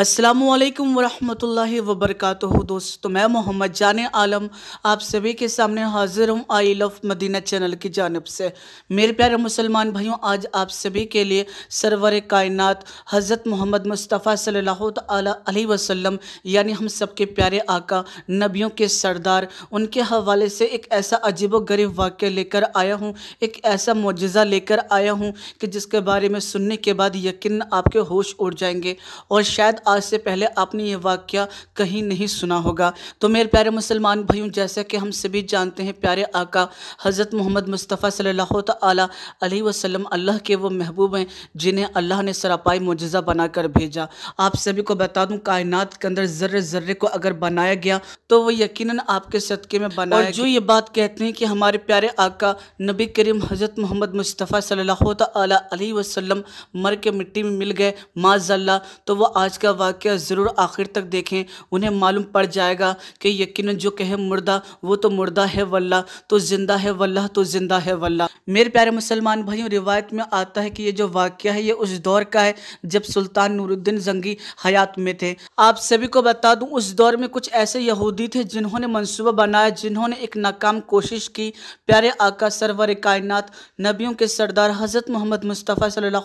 असलकम वरहमल वबरक दोस्तों तो मैं मोहम्मद जान आलम आप सभी के सामने हाजिर हूँ आई लव मदीना चैनल की जानब से मेरे प्यारे मुसलमान भाइयों आज आप सभी के लिए सरवर कायनात हज़रत मोहम्मद मुस्तफ़ा सल्लल्लाहु अलैहि वसल्लम यानी हम सब के प्यारे आका नबियों के सरदार उनके हवाले से एक ऐसा अजीब गरीब वाक्य लेकर आया हूँ एक ऐसा मुजज़ा लेकर आया हूँ कि जिसके बारे में सुनने के बाद यकीन आपके होश उड़ जाएंगे और शायद आज से पहले आपने ये वाक्य कहीं नहीं सुना होगा तो मेरे प्यारे मुसलमान भाइयों जैसा कि हम सभी जानते हैं प्यारे आका हज़रत मोहम्मद मुस्तफ़ा सल्लल्लाहु अलैहि वसल्लम अल्लाह के वो महबूब हैं जिन्हें अल्लाह ने सरापाई मुजज़ा बनाकर भेजा आप सभी को बता दूँ कायनात के अंदर ज़र्रे ज़र्रे को अगर बनाया गया तो वो यकीनन आपके सदक़े में बनाया जो ये बात कहते हैं कि हमारे प्यारे आका नबी करीम हज़रत मोहम्मद मुस्तफ़ा सल्लल्लाहु अलैहि वसल्लम मर के मिट्टी में मिल गए माजल्ला तो वो आज का का वाक्य ज़रूर आखिर तक देखें उन्हें मालूम पड़ जाएगा कि यकीन जो कहे मुर्दा वो तो मुर्दा है वल्ला तो ज़िंदा है वल्ला तो ज़िंदा है वल्ला मेरे प्यारे मुसलमान भाइयों रिवायत में आता है कि ये जो वाक्य है ये उस दौर का है जब सुल्तान नूरुद्दीन जंगी हयात में थे आप सभी को बता दूँ उस दौर में कुछ ऐसे यहूदी थे जिन्होंने मनसूबा बनाया जिन्होंने एक नाकाम कोशिश की प्यारे आका सरवर कायनत नबियों के सरदार हज़रत मोहम्मद मुस्तफ़ा सल्ला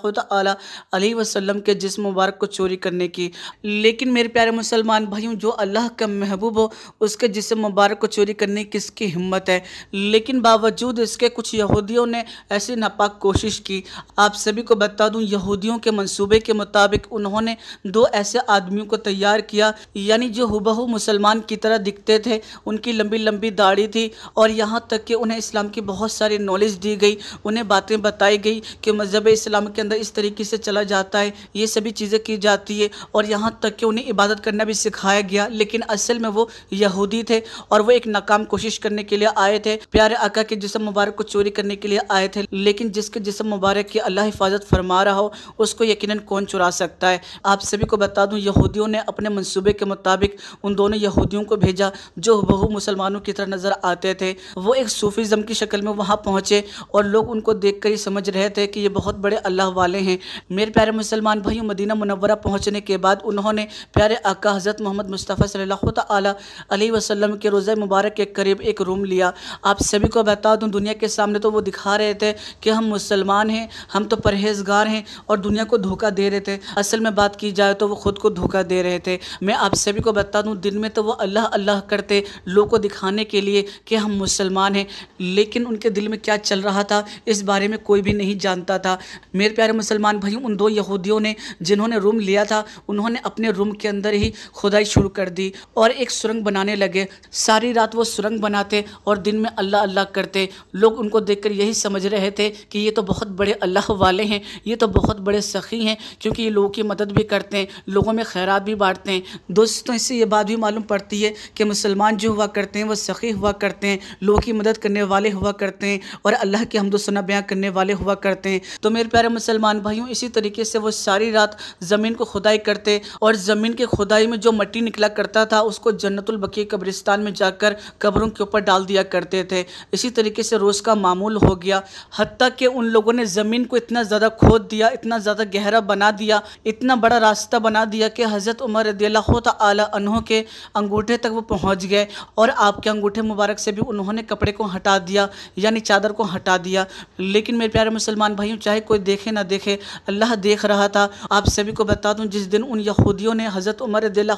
वसम के जिस मुबारक को चोरी करने की लेकिन मेरे प्यारे मुसलमान भाइयों जो अल्लाह का महबूब हो उसके जिसम मुबारक को चोरी करने की किसकी हिम्मत है लेकिन बावजूद इसके कुछ यहूदियों ने ऐसी नापाक कोशिश की आप सभी को बता दूं यहूदियों के मंसूबे के मुताबिक उन्होंने दो ऐसे आदमियों को तैयार किया यानी जो हुबहू मुसलमान की तरह दिखते थे उनकी लंबी लंबी दाढ़ी थी और यहाँ तक कि उन्हें इस्लाम की बहुत सारी नॉलेज दी गई उन्हें बातें बताई गई कि मज़हब इस्लाम के अंदर इस तरीके से चला जाता है ये सभी चीज़ें की जाती है और और यहाँ तक कि उन्हें इबादत करना भी सिखाया गया लेकिन असल में वो यहूदी थे और वो एक नाकाम कोशिश करने के लिए आए थे प्यारे आका के जिसम मुबारक को चोरी करने के लिए आए थे लेकिन जिसके जिसम मुबारक की अल्लाह हिफाजत फरमा रहा हो उसको यकीन कौन चुरा सकता है आप सभी को बता दूँ यहूदियों ने अपने मनसूबे के मुताबिक उन दोनों यहूदियों को भेजा जो बहु मुसलमानों की तरह नज़र आते थे वो एक सूफीज़म की शक्ल में वहाँ पहुँचे और लोग उनको देख कर ही समझ रहे थे कि ये बहुत बड़े अल्लाह वाले हैं मेरे प्यारे मुसलमान भाई मदीना मुनवरा पहुँचने के बाद बाद उन्होंने प्यारे आका हज़रत मोहम्मद मुस्तफ़ा सल्ला वसम के रोज़े मुबारक के करीब एक रूम लिया आप सभी को बता दूँ दुनिया के सामने तो वो दिखा रहे थे कि हम मुसलमान हैं हम तो परहेजगार हैं और दुनिया को धोखा दे रहे थे असल में बात की जाए तो वो ख़ुद को धोखा दे रहे थे मैं आप सभी को बता दूँ दिन में तो वो अल्लाह अल्लाह करते लोग को दिखाने के लिए कि हम मुसलमान हैं लेकिन उनके दिल में क्या चल रहा था इस बारे में कोई भी नहीं जानता था मेरे प्यारे मुसलमान भाई उन दो यहूदियों ने जिन्होंने रूम लिया था उन्होंने उन्होंने अपने रूम के अंदर ही खुदाई शुरू कर दी और एक सुरंग बनाने लगे सारी रात वो सुरंग बनाते और दिन में अल्लाह अल्लाह करते लोग उनको देखकर यही समझ रहे थे कि ये तो बहुत बड़े अल्लाह वाले हैं ये तो बहुत बड़े सखी हैं क्योंकि ये लोगों की मदद भी करते हैं लोगों में खैरात भी बांटते हैं दोस्तों इससे ये बात भी मालूम पड़ती है कि मुसलमान जो हुआ करते हैं वो सखी हुआ करते हैं लोगों की मदद करने वाले हुआ करते हैं और अल्लाह की हमदोसना बयाँ करने वाले हुआ करते हैं तो मेरे प्यारे मुसलमान भाइयों इसी तरीके से वो सारी रात ज़मीन को खुदाई करते और ज़मीन के खुदाई में जो मट्टी निकला करता था उसको जन्नतुल बकी कब्रिस्तान में जाकर कब्रों के ऊपर डाल दिया करते थे इसी तरीके से रोज़ का मामूल हो गया हती कि उन लोगों ने ज़मीन को इतना ज़्यादा खोद दिया इतना ज़्यादा गहरा बना दिया इतना बड़ा रास्ता बना दिया कि हज़रत उमर रदील तहों के अंगूठे तक वो पहुँच गए और आपके अंगूठे मुबारक से भी उन्होंने कपड़े को हटा दिया यानी चादर को हटा दिया लेकिन मेरे प्यारे मुसलमान भाइयों चाहे कोई देखे ना देखे अल्लाह देख रहा था आप सभी को बता दूं जिस दिन उन यहूदियों ने हज़रत उमर दिल्ला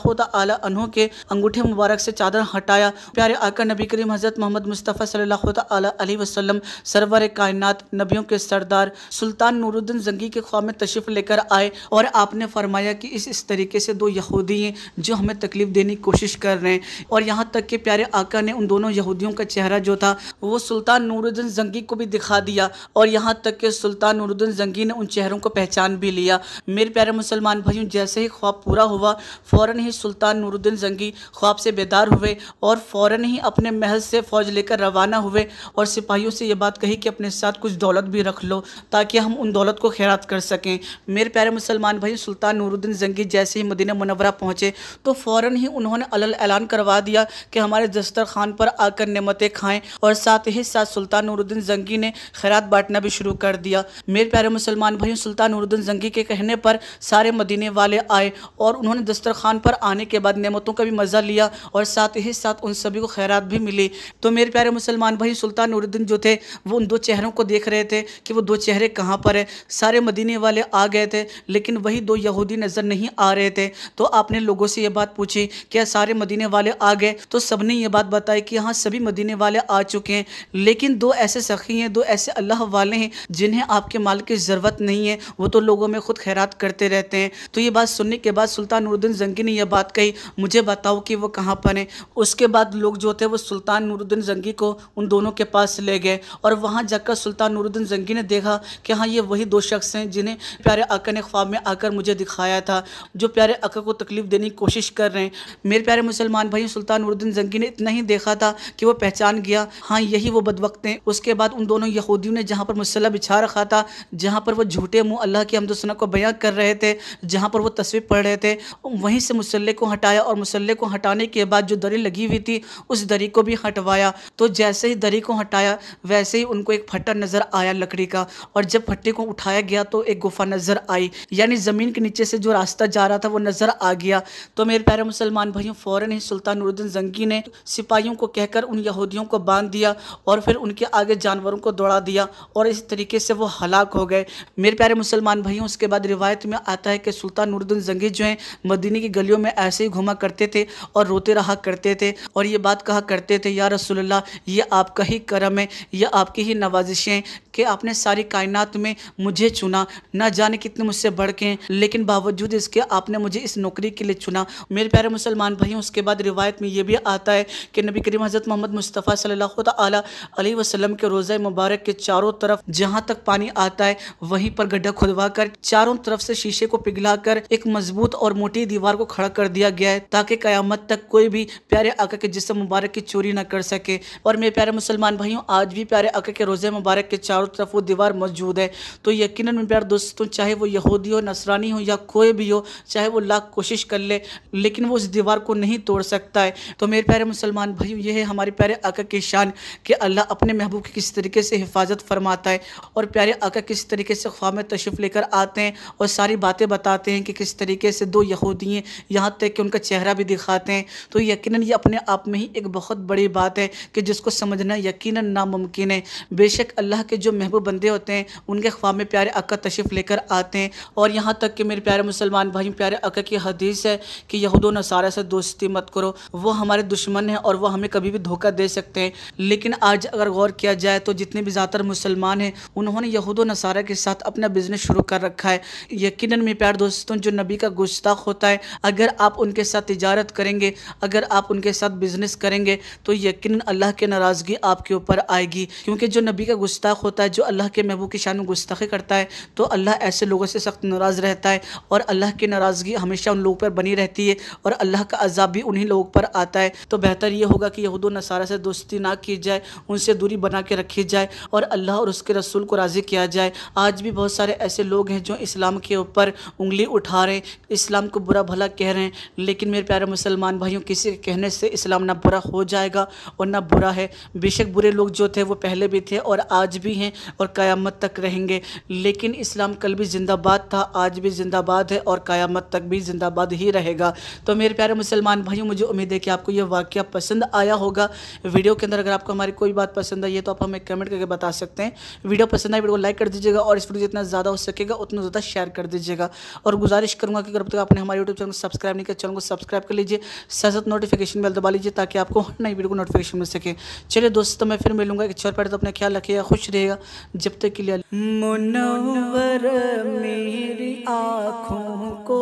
के अंगूठे मुबारक से चादर हटाया प्यारे आकर नबी करीम हज़रत मोहम्मद मुस्तफ़ा सल्ला वसलम सरवर कायनात नबियों के सरदार सुल्तान नूरुद्दीन जंगी के ख्वाब में तशरीफ़ लेकर आए और आपने फरमाया कि इस इस तरीके से दो यहूदी हैं जो हमें तकलीफ़ देने की कोशिश कर रहे हैं और यहाँ तक कि प्यारे आका ने उन दोनों यहूदियों का चेहरा जो था वो सुल्तान नूरुद्दीन जंगी को भी दिखा दिया और यहाँ तक कि सुल्तान नूरुद्दीन जंगी ने उन चेहरों को पहचान भी लिया मेरे प्यारे मुसलमान भाइयों जैसे ही ख्वाब पूरा हुआ फ़ौर ही सुल्तान नूरुद्दीन जंगी ख्वाब से बेदार हुए और फ़ौर ही अपने महल से फ़ौज लेकर रवाना हुए और सिपाहियों से ये बात कही कि अपने साथ कुछ दौलत भी रख लो ताकि हम उन दौलत को खैरात कर सकें मेरे प्यारे मुसलमान भाई सुल्तान नूरुद्दीन जंगी जैसे ही मदीना मुनवरा पहुँचे तो फ़ौर ही उन्होंने अलल ऐलान करवा दिया कि हमारे दस्तर खान पर आकर नमतें खाएँ और साथ ही साथ सुल्तान नूरुद्दीन जंगी ने खैरत बांटना भी शुरू कर दिया मेरे प्यारे मुसलमान भाई सुल्तान नूरुद्दीन जंगी के कहने पर सारे मदीने वाले आए आए और उन्होंने दस्तरखान पर आने के बाद नेमतों का भी मज़ा लिया और साथ ही साथ उन सभी को खैरात भी मिली तो मेरे प्यारे मुसलमान भाई सुल्तान नूरुद्दीन जो थे वो उन दो चेहरों को देख रहे थे कि वो दो चेहरे कहाँ पर है सारे मदीने वाले आ गए थे लेकिन वही दो यहूदी नज़र नहीं आ रहे थे तो आपने लोगों से ये बात पूछी क्या सारे मदीने वाले आ गए तो सबने ये बात बताई कि हाँ सभी मदीने वाले आ चुके हैं लेकिन दो ऐसे सखी हैं दो ऐसे अल्लाह वाले हैं जिन्हें आपके माल की ज़रूरत नहीं है वो तो लोगों में खुद खैरात करते रहते हैं तो ये बात सुन सुनने के बाद सुल्तान नूरुद्दीन जंगी ने यह बात कही मुझे बताओ कि वो कहाँ पर हैं उसके बाद लोग जो थे वो सुल्तान नूरुद्दीन जंगी को उन दोनों के पास ले गए और वहाँ जाकर सुल्तान नूरुद्दीन जंगी ने देखा कि हाँ ये वही दो शख्स हैं जिन्हें प्यारे आका ने ख्वाब में आकर मुझे दिखाया था जो प्यारे आका को तकलीफ देने की कोशिश कर रहे हैं मेरे प्यारे मुसलमान भाई सुल्तान नूरुद्दीन जंगी ने इतना ही देखा था कि वो पहचान गया हाँ यही वो बदवक्त हैं उसके बाद उन दोनों यहूदियों ने जहाँ पर मुसल्ला बिछा रखा था जहाँ पर वो झूठे मुँह अल्लाह की हमदसना को बयां कर रहे थे जहाँ पर वो तस्वीर से पढ़ रहे थे वहीं से मुसल्ले को हटाया और मुसल्ले को हटाने के बाद जो दरी लगी हुई थी उस दरी को भी हटवाया तो जैसे ही दरी को हटाया वैसे ही उनको एक फट्टा नज़र आया लकड़ी का और जब फट्टे को उठाया गया तो एक गुफा नज़र आई यानी ज़मीन के नीचे से जो रास्ता जा रहा था वो नज़र आ गया तो मेरे प्यारे मुसलमान भाइयों फ़ौरन ही सुल्तान नूरुद्दीन जंगी ने सिपाहियों को कहकर उन यहूदियों को बांध दिया और फिर उनके आगे जानवरों को दौड़ा दिया और इस तरीके से वो हलाक हो गए मेरे प्यारे मुसलमान भाइयों उसके बाद रिवायत में आता है कि सुल्तान नूरुद्दीन जंगीज जो हैं मदीने की गलियों में ऐसे ही घुमा करते थे और रोते रहा करते थे और ये बात कहा करते थे या रसोल्ला ये आपका ही करम है यह आपकी ही नवाजिशें कि आपने सारी कायनात में मुझे चुना ना जाने कितने मुझसे बढ़ के हैं लेकिन बावजूद इसके आपने मुझे इस नौकरी के लिए चुना मेरे प्यारे मुसलमान भाई उसके बाद रिवायत में ये भी आता है कि नबी करीम हज़रत मोहम्मद मुस्तफ़ा सल्ला वसलम के रोज़ा मुबारक के चारों तरफ जहाँ तक पानी आता है वहीं पर गड्ढा खुदवा चारों तरफ से शीशे को पिघला एक मजबूत और मोटी दीवार को खड़ा कर दिया गया है ताकि क़यामत तक कोई भी प्यारे आका के जिसम मुबारक की चोरी न कर सके और मेरे प्यारे मुसलमान भाइयों आज भी प्यारे आका के रोज़े मुबारक के चारों तरफ वो दीवार मौजूद है तो यकीन में प्यार दोस्तों चाहे वो यहूदी हो नसरानी हो या कोई भी हो चाहे वो लाख कोशिश कर ले लेकिन वो उस दीवार को नहीं तोड़ सकता है तो मेरे प्यारे मुसलमान भाइयों ये है हमारे प्यारे आका की शान कि अल्लाह अपने महबूब की किस तरीके से हिफाजत फरमाता है और प्यारे आका किस तरीके से में तशरीफ़ लेकर आते हैं और सारी बातें बताते हैं कि किस तरीके तरीके से दो यहूदी हैं यहाँ तक कि उनका चेहरा भी दिखाते हैं तो यकीनन ये अपने आप में ही एक बहुत बड़ी बात है कि जिसको समझना यकीनन नामुमकिन है बेशक अल्लाह के जो महबूब बंदे होते हैं उनके ख्वाब में प्यारे अक्का तशरीफ़ लेकर आते हैं और यहाँ तक कि मेरे प्यारे मुसलमान भाई प्यारे अक्का की हदीस है कि यहूद नसारा से दोस्ती मत करो वो हमारे दुश्मन हैं और वह हमें कभी भी धोखा दे सकते हैं लेकिन आज अगर गौर किया जाए तो जितने भी ज़्यादातर मुसलमान हैं उन्होंने यहूद नसारा के साथ अपना बिज़नेस शुरू कर रखा है यकीन में प्यार दोस्तों जो नबी का गुस्ताख होता है अगर आप उनके साथ तजारत करेंगे अगर आप उनके साथ बिज़नेस करेंगे तो यकीन अल्लाह की नाराज़गी आपके ऊपर आएगी क्योंकि जो नबी का गुस्ताख होता है जो अल्लाह के महबूब की शान गुस्ताखी करता है तो अल्लाह ऐसे लोगों से सख्त नाराज़ रहता है और अल्लाह की नाराज़गी हमेशा उन लोगों पर बनी रहती है और अल्लाह का अजाब भी उन्हीं लोगों पर आता है तो बेहतर ये होगा कि यहूद नसारा से दोस्ती ना की जाए उनसे दूरी बना के रखी जाए और अल्लाह और उसके रसूल को राज़ी किया जाए आज भी बहुत सारे ऐसे लोग हैं जो इस्लाम के ऊपर उंगली उठा रहे इस्लाम को बुरा भला कह रहे हैं लेकिन मेरे प्यारे मुसलमान भाइयों किसी के कहने से इस्लाम ना बुरा हो जाएगा और ना बुरा है बेशक बुरे लोग जो थे वो पहले भी थे और आज भी हैं और क़यामत तक रहेंगे लेकिन इस्लाम कल भी जिंदाबाद था आज भी जिंदाबाद है और क़यामत तक भी जिंदाबाद ही रहेगा तो मेरे प्यारे मुसलमान भाइयों मुझे उम्मीद है कि आपको यह वाक्य पसंद आया होगा वीडियो के अंदर अगर आपको हमारी कोई बात पसंद आई है तो आप हमें कमेंट करके बता सकते हैं वीडियो पसंद आए वीडियो को लाइक कर दीजिएगा और इस वीडियो जितना ज़्यादा हो सकेगा उतना ज़्यादा शेयर कर दीजिएगा और गुजारिश करूँगा चाहूँगा कि अगर तक आपने हमारे यूट्यूब चैनल को सब्सक्राइब नहीं किया चैनल को सब्सक्राइब कर लीजिए साथ साथ नोटिफिकेशन बेल दबा लीजिए ताकि आपको नई वीडियो को नोटिफिकेशन मिल सके चलिए दोस्तों मैं फिर मिलूंगा एक छोर पैर तो अपना ख्याल रखिएगा खुश रहेगा जब तक के लिए मुनवर मेरी आँखों को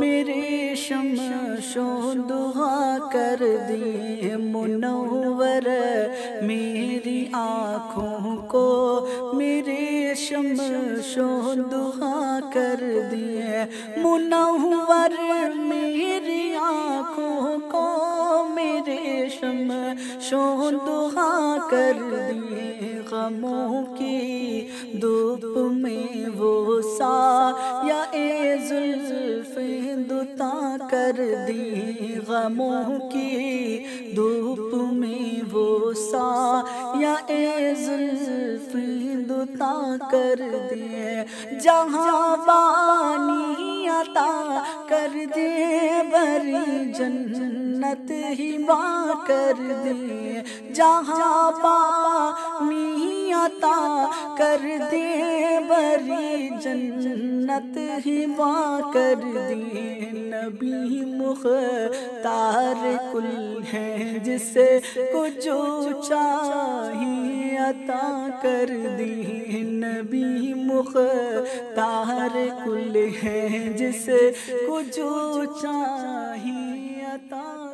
मेरे शमशों कर दी मुनवर मेरी आँखों को शमशों दुहा कर दिए मुनवर मेरी आँखों को मेरे शमशों दुहा कर दिए गमों की धूप में वो सा या ए जुल्फें दुता कर दिए गमों की धूप में वो सा या ए जुल्फ ता कर दे जहाँ बानी अता कर दे बरी जन्नत ही माँ कर दे जहाँ बानी अता कर दे बरी जन्नत ही माँ कर दे नबी तार कुल हैं जिसे कुछ चाहिए अता कर दी नबी तार कुल हैं जिसे कुछ जो चाहिए अता